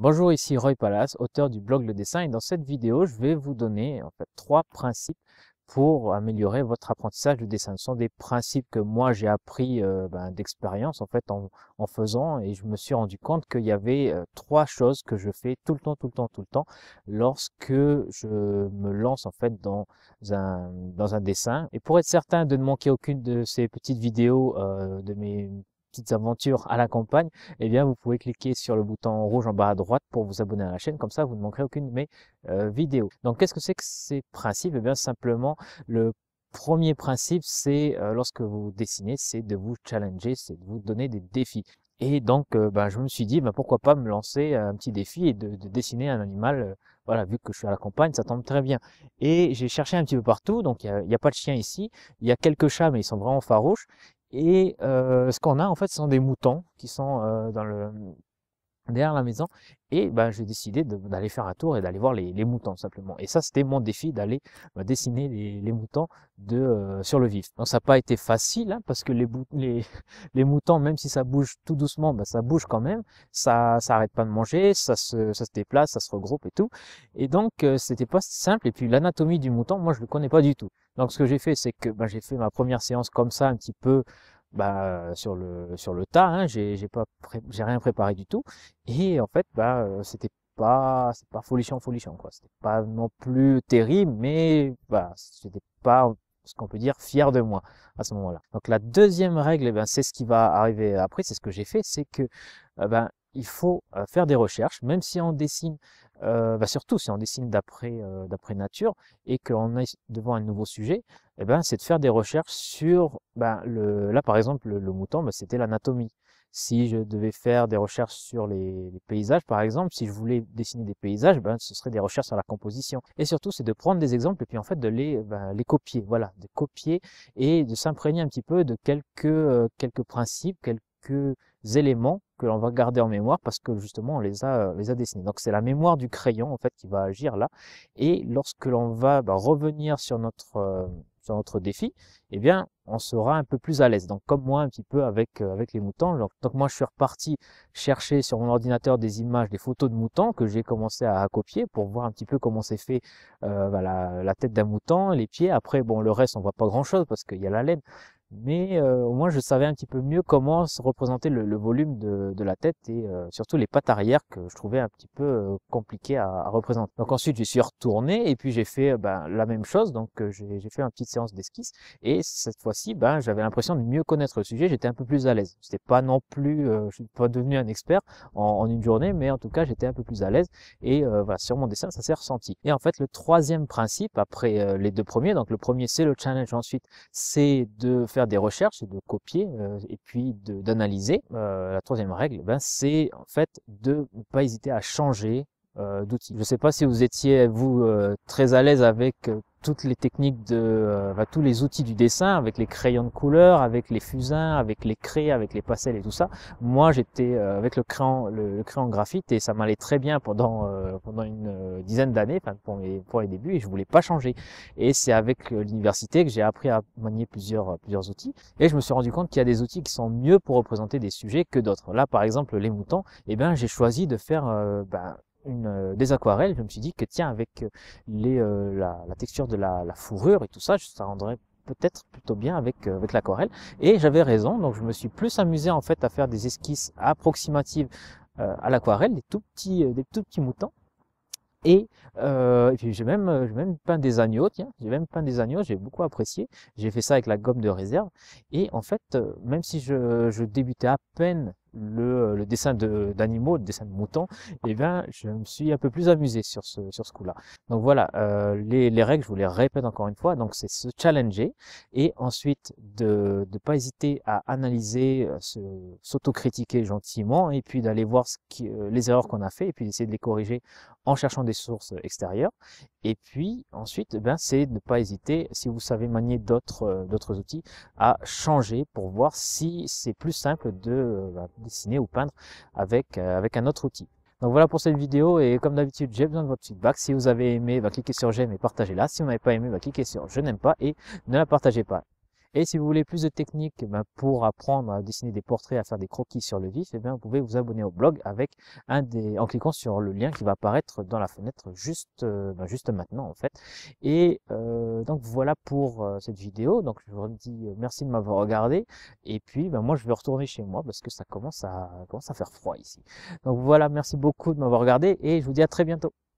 Bonjour, ici Roy Palace, auteur du blog Le Dessin, et dans cette vidéo, je vais vous donner en fait trois principes pour améliorer votre apprentissage de dessin. Ce sont des principes que moi j'ai appris euh, ben, d'expérience en fait en, faisant, et je me suis rendu compte qu'il y avait euh, trois choses que je fais tout le temps, tout le temps, tout le temps lorsque je me lance en fait dans un dans un dessin. Et pour être certain de ne manquer aucune de ces petites vidéos euh, de mes petites aventures à la campagne, eh bien vous pouvez cliquer sur le bouton rouge en bas à droite pour vous abonner à la chaîne, comme ça vous ne manquerez aucune de mes vidéos. Donc qu'est-ce que c'est que ces principes Eh bien simplement le premier principe, c'est lorsque vous dessinez, c'est de vous challenger, c'est de vous donner des défis. Et donc, ben, je me suis dit, ben, pourquoi pas me lancer un petit défi et de, dessiner un animal. voilà, vu que je suis à la campagne, ça tombe très bien. Et j'ai cherché un petit peu partout, donc il n'y a, a, pas de chien ici. Il y a quelques chats, mais ils sont vraiment farouches. Et euh, ce qu'on a en fait, ce sont des moutons qui sont euh, dans le derrière la maison. Et ben, j'ai décidé d'aller faire un tour et d'aller voir les, moutons simplement. Et ça, c'était mon défi d'aller bah, dessiner les, moutons de, euh, sur le vif. Donc ça n'a pas été facile hein, parce que les, les, moutons, même si ça bouge tout doucement, bah, ça bouge quand même. Ça s'arrête pas de manger, ça se, ça se déplace, ça se regroupe et tout. Et donc euh, c'était pas simple. Et puis l'anatomie du mouton, moi je le connais pas du tout. Donc ce que j'ai fait, c'est que j'ai fait ma première séance comme ça, un petit peu bah, sur le sur le tas. Hein, j'ai pas j'ai rien préparé du tout. Et en fait, bah, euh, c'était pas c'est pas folichon folichon quoi. C'était pas non plus terrible, mais bah, c'était pas ce qu'on peut dire fier de moi à ce moment-là. Donc la deuxième règle, eh ben, c'est ce qui va arriver après, c'est ce que j'ai fait, c'est que euh, ben, il faut euh, faire des recherches, même si on dessine euh, bah, surtout si on dessine d'après euh, d'après nature et que l'on est devant un nouveau sujet, eh ben, c'est de faire des recherches sur, ben, le, là par exemple le, mouton, bah, c'était l'anatomie. Si je devais faire des recherches sur les, paysages, par exemple, si je voulais dessiner des paysages, ben, ce serait des recherches sur la composition. Et surtout, c'est de prendre des exemples et puis en fait de les, ben, les copier, voilà, de copier et de s'imprégner un petit peu de quelques, euh, quelques principes, quelques éléments que l'on va garder en mémoire parce que justement on les a, euh, les a dessinés. Donc c'est la mémoire du crayon en fait qui va agir là. Et lorsque l'on va bah, revenir sur notre, euh, sur notre défi, eh bien on sera un peu plus à l'aise. Donc comme moi un petit peu avec, euh, avec les moutons. Donc, moi je suis reparti chercher sur mon ordinateur des images, des photos de moutons que j'ai commencé à, copier pour voir un petit peu comment c'est fait bah, la, tête d'un mouton, les pieds. Après bon le reste on voit pas grand chose parce qu'il y a la laine mais euh, au moins je savais un petit peu mieux comment se représenter le, volume de, de, la tête et euh, surtout les pattes arrière que je trouvais un petit peu euh, compliqué à, représenter. Donc ensuite je suis retourné et puis j'ai fait ben, la même chose, donc j'ai fait une petite séance d'esquisse et cette fois-ci ben, j'avais l'impression de mieux connaître le sujet, j'étais un peu plus à l'aise. C'était pas non plus, je suis pas devenu un expert en, une journée, mais en tout cas j'étais un peu plus à l'aise et sur mon dessin ça s'est ressenti. Et en fait le troisième principe après les deux premiers, donc le premier c'est le challenge, ensuite c'est de faire des recherches et de copier euh, et puis d'analyser. Euh, la troisième règle, ben, c'est en fait de ne pas hésiter à changer euh, d'outil. Je ne sais pas si vous étiez vous très à l'aise avec toutes les techniques de, euh, tous les outils du dessin, avec les crayons de couleur, avec les fusains, avec les craies, avec les pastels et tout ça. Moi, j'étais euh, avec le crayon, le, crayon graphite et ça m'allait très bien pendant euh, pendant une dizaine d'années, pour pour les débuts et je voulais pas changer. Et c'est avec l'université que j'ai appris à manier plusieurs plusieurs outils et je me suis rendu compte qu'il y a des outils qui sont mieux pour représenter des sujets que d'autres. Là, par exemple, les moutons, eh bien, j'ai choisi de faire ben, euh, des aquarelles, je me suis dit que tiens, avec euh, les, euh, la, texture de la, fourrure et tout ça, ça rendrait peut-être plutôt bien avec, avec l'aquarelle. Et j'avais raison, donc je me suis plus amusé en fait à faire des esquisses approximatives à l'aquarelle, des tout petits, des tout petits moutons. Et, j'ai même, même peint des agneaux, tiens, j'ai même peint des agneaux, j'ai beaucoup apprécié. J'ai fait ça avec la gomme de réserve. Et en fait, même si je, je débutais à peine le, euh, le dessin d'animaux, le dessin de moutons, et eh bien, je me suis un peu plus amusé sur ce, sur ce coup-là. Donc voilà, euh, les, les, règles, je vous les répète encore une fois, donc c'est se challenger, et ensuite de ne pas hésiter à analyser, euh, s'autocritiquer gentiment, et puis d'aller voir ce qui, les erreurs qu'on a fait, et puis d'essayer de les corriger en cherchant des sources extérieures. Et puis ensuite, ben, c'est de ne pas hésiter, si vous savez manier d'autres outils, à changer pour voir si c'est plus simple de dessiner ou peindre avec, euh, avec un autre outil. Donc voilà pour cette vidéo et comme d'habitude j'ai besoin de votre feedback. Si vous avez aimé, bah, cliquez sur j'aime et partagez-la. Si vous n'avez pas aimé, bah, cliquez sur je n'aime pas et ne la partagez pas. Et si vous voulez plus de techniques eh ben, pour apprendre à dessiner des portraits, à faire des croquis sur le vif, eh bien, vous pouvez vous abonner au blog avec un des, en cliquant sur le lien qui va apparaître dans la fenêtre juste, euh, ben, juste maintenant en fait. Et euh, donc voilà pour euh, cette vidéo. Donc je vous dis merci de m'avoir regardé. Et puis ben, moi je vais retourner chez moi parce que ça commence à, commence à faire froid ici. Donc voilà, merci beaucoup de m'avoir regardé et je vous dis à très bientôt.